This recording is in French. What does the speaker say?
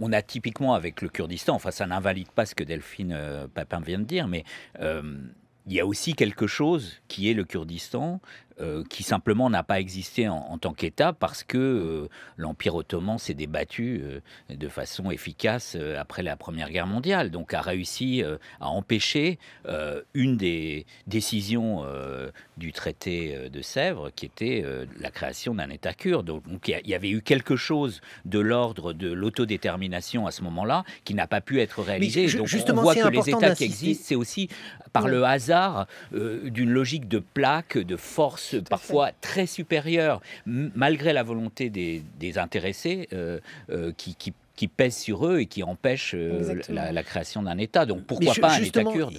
on a typiquement avec le Kurdistan, enfin ça n'invalide pas ce que Delphine euh, Papin vient de dire, mais euh, il y a aussi quelque chose qui est le Kurdistan euh, qui simplement n'a pas existé en, tant qu'État parce que euh, l'Empire ottoman s'est débattu euh, de façon efficace après la Première Guerre mondiale, donc a réussi à empêcher une des décisions du traité de Sèvres, qui était la création d'un État kurde. Donc il y, avait eu quelque chose de l'ordre de l'autodétermination à ce moment-là qui n'a pas pu être réalisé. donc justement, on voit que les États qui existent, c'est aussi par le hasard d'une logique de plaque, de force parfois très supérieure, malgré la volonté des, intéressés euh, euh, qui, qui, pèsent sur eux et qui empêchent euh, la, création d'un État. Donc pourquoi pas un État kurde